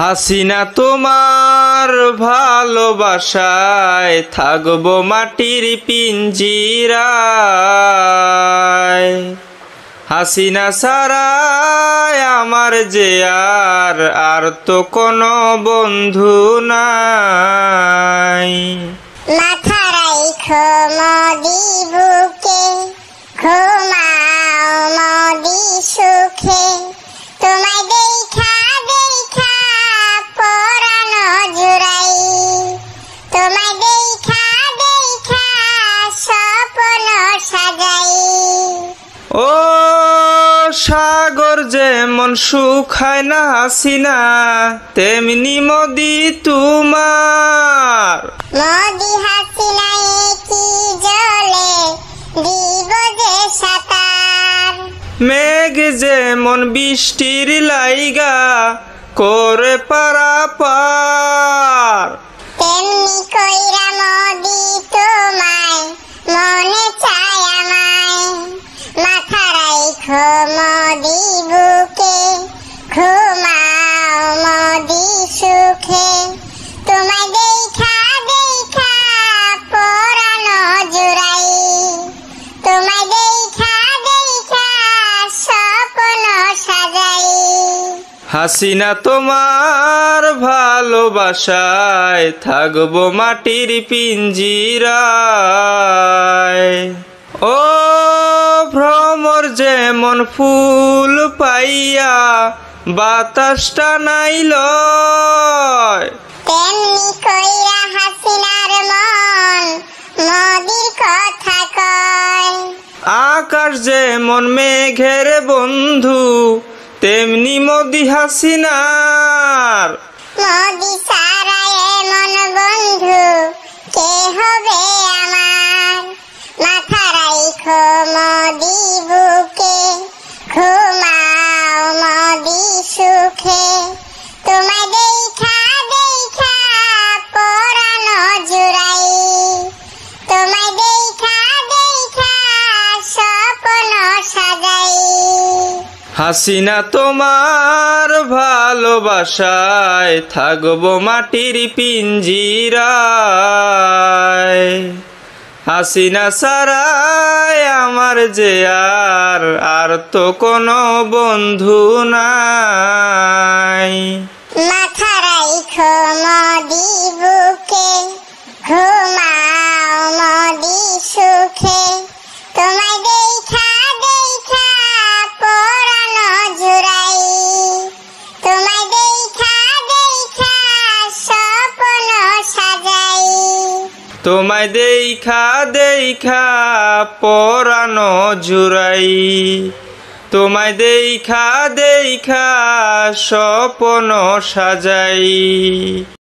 হাসিনা তোমার ভালোবাসায় থাকব মাটির পিঞ্জিরা হাসিনা সারায় আমার যে আর আর তো কোনো বন্ধু নাই মাথা রাইখো মদিবু ও সাগর যেমন সুখায় না হাসিনা তেমনি মদি তোমার মোদি যে মেঘ যেমন বৃষ্টির লাইগা করে পারা পা মদি সুখে তোমায় দেখা দেখা পরানো জুড়াই তোমায় দেখা দেখা স্বপ্ন সাজাই হাসিনা তোমার ভালোবাসায় থাকবো মাটির পিঞ্জিরায় ও ভ্রমর যেমন ফুল পাইয়া বাতাসটা নাই লয় তেমনি কইরা হাসিনার মন নদীর কথা কয় আকাশ যেমন মেঘের বন্ধু তেমনি মোদি হাসিনার মোদি সারা এমন বন্ধু কে হবে হাসিনা তোমার ভালোবাসায় থাকব মাটির পিঞ্জিরা হাসিনা সারায় আমার যে আর আর তো কোনো বন্ধু না তোমায় দেখা দেখা পরানো জুড়াই তোমায় দেখা দেখা স্বপন সাজাই